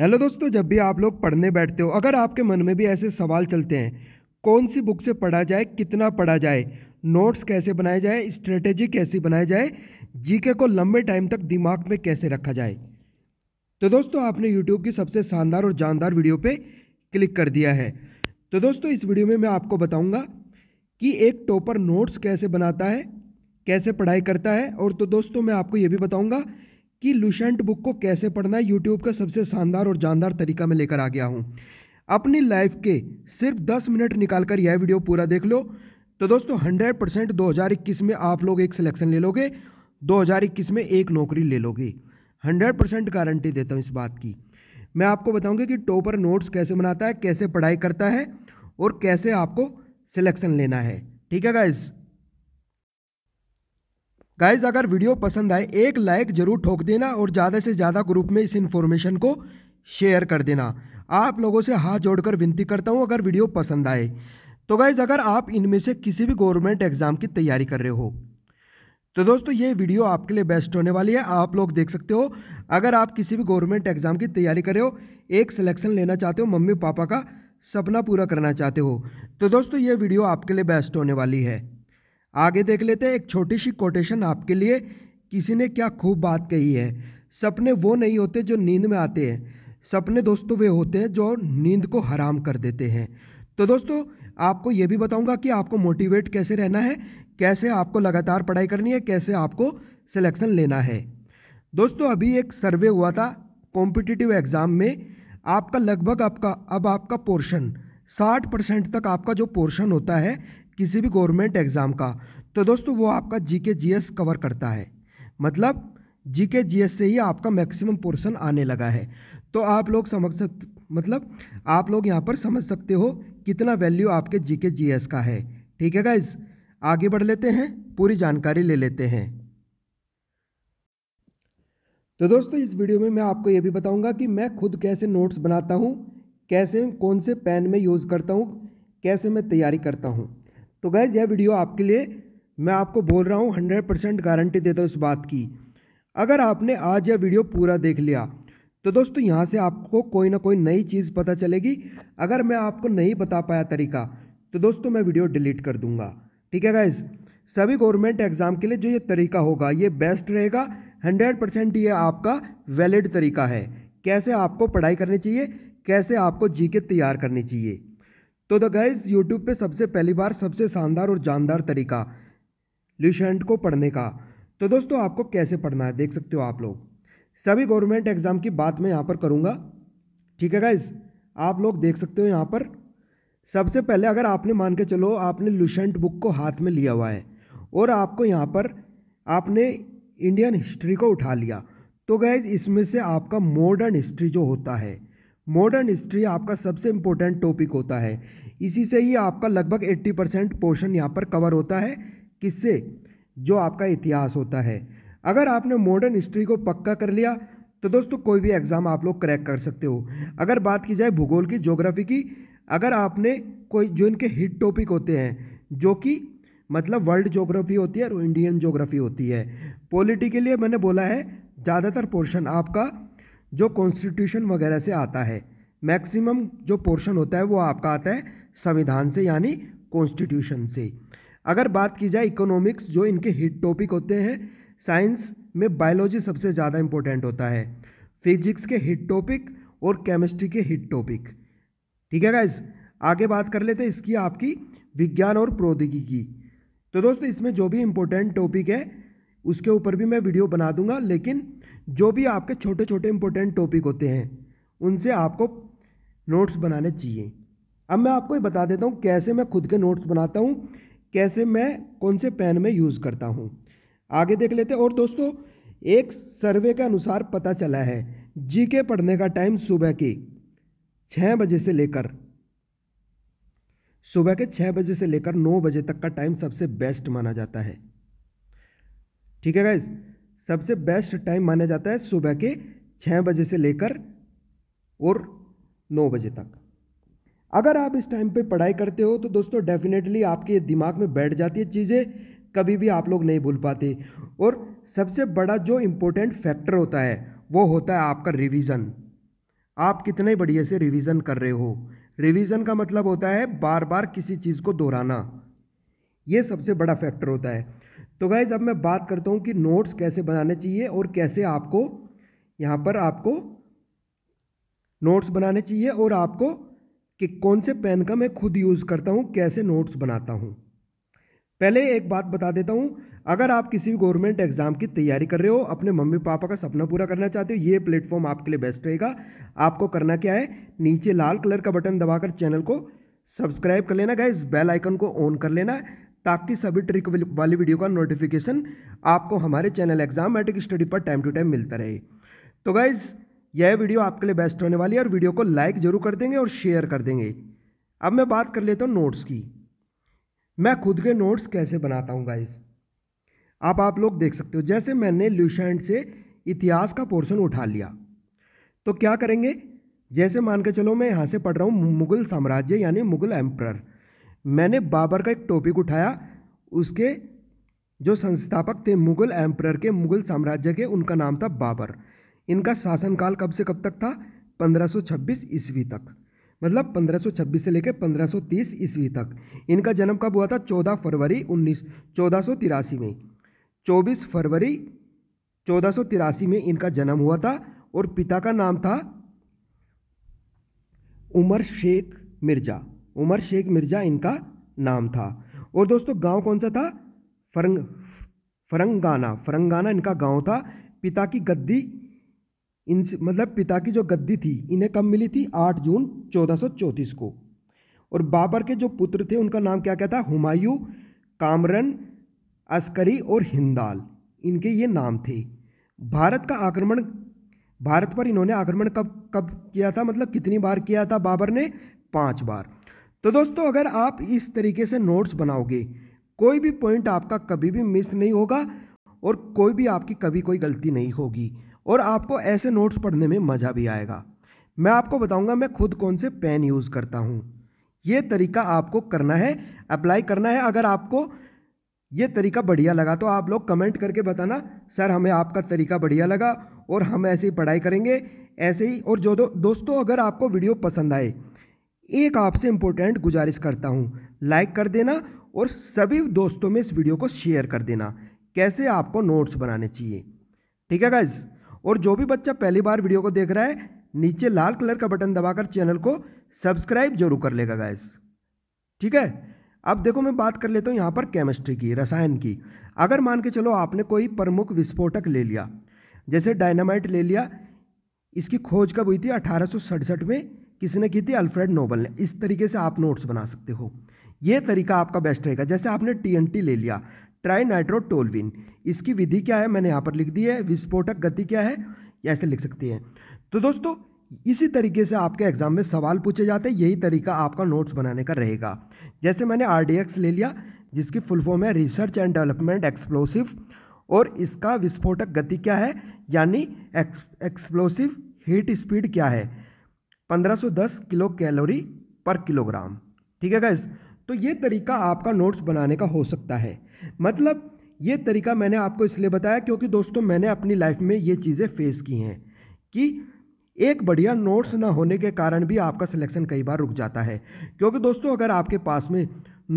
hello दोस्तों जब भी आप लोग पढ़ने बैठते हो अगर आपके मन में भी ऐसे सवाल चलते हैं कौन सी बुक से पढ़ा जाए कितना पढ़ा जाए नोट्स कैसे बनाए जाए स्ट्रेटेजी कैसी बनाई जाए जीके को लंबे टाइम तक दिमाग में कैसे रखा जाए तो दोस्तों आपने यूट्यूब की सबसे शानदार और जानदार वीडियो पे क्लिक कर दिया है तो दोस्तों इस वीडियो में मैं आपको बताऊंगा कि एक टॉपर नोट्स कैसे बनाता है कैसे पढ़ाई करता है और तो दोस्तों मैं आपको ये भी बताऊंगा कि लुशेंट बुक को कैसे पढ़ना है यूट्यूब का सबसे शानदार और जानदार तरीका मैं लेकर आ गया हूँ अपनी लाइफ के सिर्फ दस मिनट निकाल कर यह वीडियो पूरा देख लो तो दोस्तों हंड्रेड परसेंट दो हज़ार इक्कीस में आप लोग एक सिलेक्शन ले लोगे दो हज़ार इक्कीस में एक नौकरी ले लोगे हंड्रेड परसेंट गारंटी देता हूँ इस बात की मैं आपको बताऊँगी कि टॉपर नोट्स कैसे बनाता है कैसे पढ़ाई करता है और कैसे आपको सिलेक्शन लेना है ठीक है गाइज़ गाइज अगर वीडियो पसंद आए एक लाइक जरूर ठोक देना और ज़्यादा से ज़्यादा ग्रुप में इस इन्फॉर्मेशन को शेयर कर देना आप लोगों से हाथ जोड़कर विनती करता हूँ अगर वीडियो पसंद आए तो गाइज़ अगर आप इनमें से किसी भी गवर्नमेंट एग्ज़ाम की तैयारी कर रहे हो तो दोस्तों ये वीडियो आपके लिए बेस्ट होने वाली है आप लोग देख सकते हो अगर आप किसी भी गवर्नमेंट एग्ज़ाम की तैयारी कर रहे हो एक सिलेक्शन लेना चाहते हो मम्मी पापा का सपना पूरा करना चाहते हो तो दोस्तों ये वीडियो आपके लिए बेस्ट होने वाली है आगे देख लेते हैं एक छोटी सी कोटेशन आपके लिए किसी ने क्या खूब बात कही है सपने वो नहीं होते जो नींद में आते हैं सपने दोस्तों वे होते हैं जो नींद को हराम कर देते हैं तो दोस्तों आपको ये भी बताऊंगा कि आपको मोटिवेट कैसे रहना है कैसे आपको लगातार पढ़ाई करनी है कैसे आपको सिलेक्शन लेना है दोस्तों अभी एक सर्वे हुआ था कॉम्पिटिटिव एग्ज़ाम में आपका लगभग आपका अब आपका पोर्शन 60 परसेंट तक आपका जो पोर्शन होता है किसी भी गवर्नमेंट एग्ज़ाम का तो दोस्तों वो आपका जी एस कवर करता है मतलब जी एस से ही आपका मैक्सिमम पोर्शन आने लगा है तो आप लोग समझ सक मतलब आप लोग यहाँ पर समझ सकते हो कितना वैल्यू आपके जी एस का है ठीक है गाइज आगे बढ़ लेते हैं पूरी जानकारी ले लेते हैं तो दोस्तों इस वीडियो में मैं आपको ये भी बताऊंगा कि मैं खुद कैसे नोट्स बनाता हूँ कैसे कौन से पेन में यूज़ करता हूँ कैसे मैं तैयारी करता हूँ तो गैज़ यह वीडियो आपके लिए मैं आपको बोल रहा हूँ हंड्रेड परसेंट गारंटी देता हूँ इस बात की अगर आपने आज यह वीडियो पूरा देख लिया तो दोस्तों यहाँ से आपको कोई ना कोई नई चीज़ पता चलेगी अगर मैं आपको नहीं बता पाया तरीका तो दोस्तों मैं वीडियो डिलीट कर दूंगा ठीक है गैज़ सभी गवर्नमेंट एग्ज़ाम के लिए जो ये तरीका होगा ये बेस्ट रहेगा हंड्रेड परसेंट ये आपका वैलिड तरीका है कैसे आपको पढ़ाई करनी चाहिए कैसे आपको के तैयार करनी चाहिए तो द गैज़ यूट्यूब पे सबसे पहली बार सबसे शानदार और जानदार तरीका ल्यूशेंट को पढ़ने का तो दोस्तों आपको कैसे पढ़ना है देख सकते हो आप लोग सभी गवर्नमेंट एग्ज़ाम की बात मैं यहाँ पर करूँगा ठीक है गाइज आप लोग देख सकते हो यहाँ पर सबसे पहले अगर आपने मान के चलो आपने ल्यूशेंट बुक को हाथ में लिया हुआ है और आपको यहाँ पर आपने इंडियन हिस्ट्री को उठा लिया तो गैज इसमें से आपका मॉडर्न हिस्ट्री जो होता है मॉडर्न हिस्ट्री आपका सबसे इम्पोर्टेंट टॉपिक होता है इसी से ही आपका लगभग 80 परसेंट पोर्शन यहाँ पर कवर होता है किससे जो आपका इतिहास होता है अगर आपने मॉडर्न हिस्ट्री को पक्का कर लिया तो दोस्तों कोई भी एग्ज़ाम आप लोग क्रैक कर सकते हो अगर बात की जाए भूगोल की ज्योग्राफी की अगर आपने कोई जो इनके हिट टॉपिक होते हैं जो कि मतलब वर्ल्ड ज्योग्राफी होती है और इंडियन ज्योग्राफी होती है पॉलिटी के लिए मैंने बोला है ज़्यादातर पोर्शन आपका जो कॉन्स्टिट्यूशन वगैरह से आता है मैक्सिमम जो पोर्शन होता है वो आपका आता है संविधान से यानी कॉन्स्टिट्यूशन से अगर बात की जाए इकोनॉमिक्स जो इनके हिट टॉपिक होते हैं साइंस में बायोलॉजी सबसे ज़्यादा इंपॉर्टेंट होता है फिजिक्स के हिट टॉपिक और केमिस्ट्री के हिट टॉपिक ठीक है गाइज आगे बात कर लेते हैं इसकी आपकी विज्ञान और प्रौद्योगिकी की तो दोस्तों इसमें जो भी इम्पोर्टेंट टॉपिक है उसके ऊपर भी मैं वीडियो बना दूंगा लेकिन जो भी आपके छोटे छोटे इंपॉर्टेंट टॉपिक होते हैं उनसे आपको नोट्स बनाने चाहिए अब मैं आपको ये बता देता हूँ कैसे मैं खुद के नोट्स बनाता हूँ कैसे मैं कौन से पेन में यूज़ करता हूँ आगे देख लेते हैं और दोस्तों एक सर्वे के अनुसार पता चला है जी के पढ़ने का टाइम सुबह के छः बजे से लेकर सुबह के छः बजे से लेकर नौ बजे तक का टाइम सबसे बेस्ट माना जाता है ठीक है गाइज़ सबसे बेस्ट टाइम माना जाता है सुबह के छः बजे से लेकर और नौ बजे तक अगर आप इस टाइम पे पढ़ाई करते हो तो दोस्तों डेफिनेटली आपके दिमाग में बैठ जाती है चीज़ें कभी भी आप लोग नहीं भूल पाते और सबसे बड़ा जो इम्पोर्टेंट फैक्टर होता है वो होता है आपका रिवीजन आप कितने बढ़िया से रिवीजन कर रहे हो रिवीजन का मतलब होता है बार बार किसी चीज़ को दोहराना ये सबसे बड़ा फैक्टर होता है तो गाइज़ अब मैं बात करता हूँ कि नोट्स कैसे बनाने चाहिए और कैसे आपको यहाँ पर आपको नोट्स बनाने चाहिए और आपको कि कौन से पेन का मैं खुद यूज़ करता हूँ कैसे नोट्स बनाता हूँ पहले एक बात बता देता हूँ अगर आप किसी भी गवर्नमेंट एग्ज़ाम की तैयारी कर रहे हो अपने मम्मी पापा का सपना पूरा करना चाहते हो ये प्लेटफॉर्म आपके लिए बेस्ट रहेगा आपको करना क्या है नीचे लाल कलर का बटन दबाकर चैनल को सब्सक्राइब कर लेना गाइज बेल आइकन को ऑन कर लेना ताकि सभी ट्रिक वाली वीडियो का नोटिफिकेशन आपको हमारे चैनल एग्जाम मैट्रिक स्टडी पर टाइम टू टाइम मिलता रहे तो गाइज़ यह वीडियो आपके लिए बेस्ट होने वाली है और वीडियो को लाइक जरूर कर देंगे और शेयर कर देंगे अब मैं बात कर लेता हूँ नोट्स की मैं खुद के नोट्स कैसे बनाता हूँ गाइज़ आप आप लोग देख सकते हो जैसे मैंने ल्यूशेंट से इतिहास का पोर्शन उठा लिया तो क्या करेंगे जैसे मान के चलो मैं यहाँ से पढ़ रहा हूँ मुगल साम्राज्य यानी मुगल एम्प्रर मैंने बाबर का एक टॉपिक उठाया उसके जो संस्थापक थे मुगल एम्प्रर के मुगल साम्राज्य के उनका नाम था बाबर इनका शासनकाल कब से कब तक था 1526 ईस्वी तक मतलब 1526 से लेकर 1530 ईस्वी तक इनका जन्म कब हुआ था 14 फरवरी उन्नीस चौदह में 24 फरवरी चौदह में इनका जन्म हुआ था और पिता का नाम था उमर शेख मिर्ज़ा उमर शेख मिर्ज़ा इनका नाम था और दोस्तों गांव कौन सा था फरंग फरंगाना फरंगाना इनका गांव था पिता की गद्दी इन मतलब पिता की जो गद्दी थी इन्हें कब मिली थी आठ जून चौदह को और बाबर के जो पुत्र थे उनका नाम क्या क्या था हुमायूं कामरन अस्करी और हिंदाल इनके ये नाम थे भारत का आक्रमण भारत पर इन्होंने आक्रमण कब कब किया था मतलब कितनी बार किया था बाबर ने पांच बार तो दोस्तों अगर आप इस तरीके से नोट्स बनाओगे कोई भी पॉइंट आपका कभी भी मिस नहीं होगा और कोई भी आपकी कभी कोई गलती नहीं होगी और आपको ऐसे नोट्स पढ़ने में मज़ा भी आएगा मैं आपको बताऊंगा मैं खुद कौन से पेन यूज़ करता हूँ ये तरीका आपको करना है अप्लाई करना है अगर आपको ये तरीका बढ़िया लगा तो आप लोग कमेंट करके बताना सर हमें आपका तरीका बढ़िया लगा और हम ऐसे ही पढ़ाई करेंगे ऐसे ही और जो दो, दोस्तों अगर आपको वीडियो पसंद आए एक आपसे इम्पोर्टेंट गुजारिश करता हूँ लाइक कर देना और सभी दोस्तों में इस वीडियो को शेयर कर देना कैसे आपको नोट्स बनाने चाहिए ठीक है गाइज और जो भी बच्चा पहली बार वीडियो को देख रहा है नीचे लाल कलर का बटन दबाकर चैनल को सब्सक्राइब जरूर कर लेगा गाइज ठीक है अब देखो मैं बात कर लेता हूँ यहाँ पर केमिस्ट्री की रसायन की अगर मान के चलो आपने कोई प्रमुख विस्फोटक ले लिया जैसे डायनामाइट ले लिया इसकी खोज कब हुई थी अठारह में किसने की थी अल्फ्रेड नोबल ने इस तरीके से आप नोट्स बना सकते हो ये तरीका आपका बेस्ट रहेगा जैसे आपने टी ले लिया ट्राई नाइट्रोटोलविन इसकी विधि क्या है मैंने यहाँ पर लिख दी है विस्फोटक गति क्या है ऐसे लिख सकती है तो दोस्तों इसी तरीके से आपके एग्जाम में सवाल पूछे जाते हैं यही तरीका आपका नोट्स बनाने का रहेगा जैसे मैंने आर ले लिया जिसकी फुल फॉर्म है रिसर्च एंड डेवलपमेंट एक्सप्लोसिव और इसका विस्फोटक गति क्या है यानी एक्सप्लोसिव हीट स्पीड क्या है 1510 किलो कैलोरी पर किलोग्राम ठीक है गैस तो ये तरीका आपका नोट्स बनाने का हो सकता है मतलब ये तरीका मैंने आपको इसलिए बताया क्योंकि दोस्तों मैंने अपनी लाइफ में ये चीज़ें फेस की हैं कि एक बढ़िया नोट्स ना होने के कारण भी आपका सिलेक्शन कई बार रुक जाता है क्योंकि दोस्तों अगर आपके पास में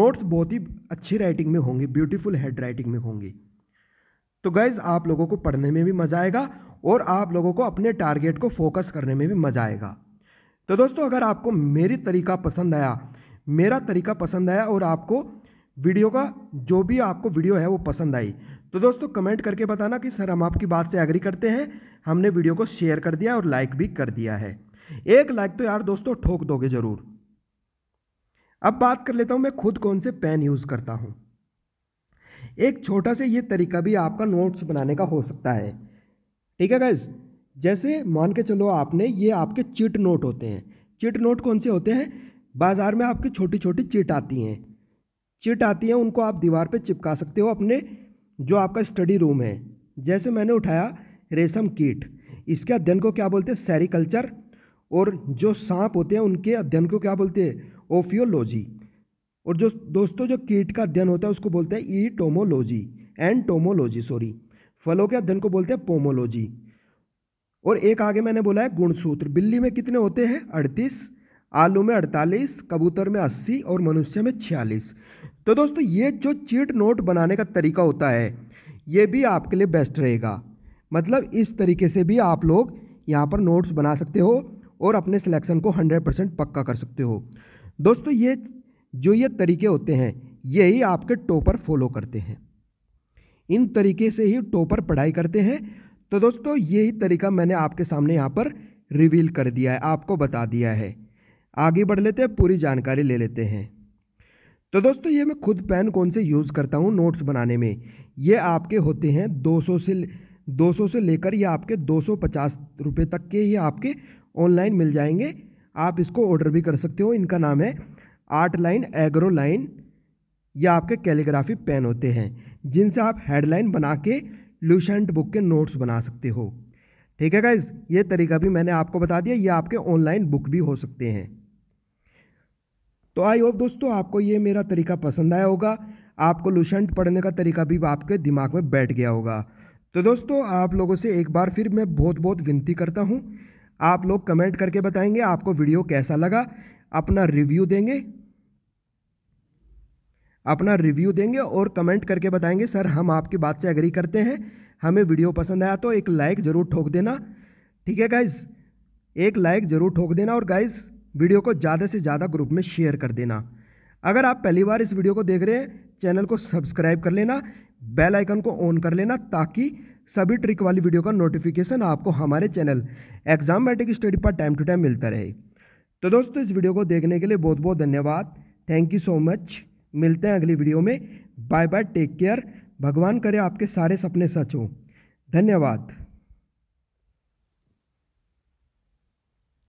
नोट्स बहुत ही अच्छी राइटिंग में होंगे ब्यूटीफुल हेड राइटिंग में होंगी तो गैज़ आप लोगों को पढ़ने में भी मज़ा आएगा और आप लोगों को अपने टारगेट को फोकस करने में भी मज़ा आएगा तो दोस्तों अगर आपको मेरी तरीका पसंद आया मेरा तरीका पसंद आया और आपको वीडियो का जो भी आपको वीडियो है वो पसंद आई तो दोस्तों कमेंट करके बताना कि सर हम आपकी बात से एग्री करते हैं हमने वीडियो को शेयर कर दिया और लाइक भी कर दिया है एक लाइक तो यार दोस्तों ठोक दोगे ज़रूर अब बात कर लेता हूँ मैं खुद कौन से पेन यूज़ करता हूँ एक छोटा से ये तरीका भी आपका नोट्स बनाने का हो सकता है ठीक है गैज जैसे मान के चलो आपने ये आपके चिट नोट होते हैं चिट नोट कौन से होते हैं बाज़ार में आपकी छोटी छोटी चिट आती हैं चिट आती हैं उनको आप दीवार पे चिपका सकते हो अपने जो आपका स्टडी रूम है जैसे मैंने उठाया रेशम कीट इसके अध्ययन को क्या बोलते हैं सेरिकल्चर और जो सांप होते हैं उनके अध्ययन को क्या बोलते हैं ओफियोलॉजी और जो दोस्तों जो कीट का अध्ययन होता है उसको बोलते हैं ई टोमोलॉजी एंड टोमोलॉजी सॉरी फलों के अध्ययन को बोलते हैं पोमोलॉजी और एक आगे मैंने बोला है गुणसूत्र बिल्ली में कितने होते हैं अड़तीस आलू में अड़तालीस कबूतर में अस्सी और मनुष्य में छियालीस तो दोस्तों ये जो चीट नोट बनाने का तरीका होता है ये भी आपके लिए बेस्ट रहेगा मतलब इस तरीके से भी आप लोग यहाँ पर नोट्स बना सकते हो और अपने सिलेक्शन को 100 परसेंट पक्का कर सकते हो दोस्तों ये जो ये तरीके होते हैं ये ही आपके टोपर फॉलो करते हैं इन तरीके से ही टोपर पढ़ाई करते हैं तो दोस्तों यही तरीका मैंने आपके सामने यहाँ पर रिवील कर दिया है आपको बता दिया है आगे बढ़ लेते हैं पूरी जानकारी ले लेते हैं तो दोस्तों ये मैं खुद पेन कौन से यूज़ करता हूँ नोट्स बनाने में ये आपके होते हैं 200 से 200 से लेकर ये आपके 250 रुपए तक के ये आपके ऑनलाइन मिल जाएंगे आप इसको ऑर्डर भी कर सकते हो इनका नाम है आर्ट लाइन एग्रो लाइन या आपके कैलीग्राफी पेन होते हैं जिनसे आप हेडलाइन बना के लूसेंट बुक के नोट्स बना सकते हो ठीक है गाइज ये तरीका भी मैंने आपको बता दिया ये आपके ऑनलाइन बुक भी हो सकते हैं तो आई होप दोस्तों आपको ये मेरा तरीका पसंद आया होगा आपको लूसेंट पढ़ने का तरीका भी आपके दिमाग में बैठ गया होगा तो दोस्तों आप लोगों से एक बार फिर मैं बहुत बहुत विनती करता हूँ आप लोग कमेंट करके बताएंगे आपको वीडियो कैसा लगा अपना रिव्यू देंगे अपना रिव्यू देंगे और कमेंट करके बताएंगे सर हम आपकी बात से एग्री करते हैं हमें वीडियो पसंद आया तो एक लाइक ज़रूर ठोक देना ठीक है गाइज़ एक लाइक ज़रूर ठोक देना और गाइज़ वीडियो को ज़्यादा से ज़्यादा ग्रुप में शेयर कर देना अगर आप पहली बार इस वीडियो को देख रहे हैं चैनल को सब्सक्राइब कर लेना बेल आइकन को ऑन कर लेना ताकि सभी ट्रिक वाली वीडियो का नोटिफिकेशन आपको हमारे चैनल एग्जाम मैट्रिक स्टडी पर टाइम टू टाइम मिलता रहे तो दोस्तों इस वीडियो को देखने के लिए बहुत बहुत धन्यवाद थैंक यू सो मच मिलते हैं अगली वीडियो में बाय बाय टेक केयर भगवान करे आपके सारे सपने सच हों धन्यवाद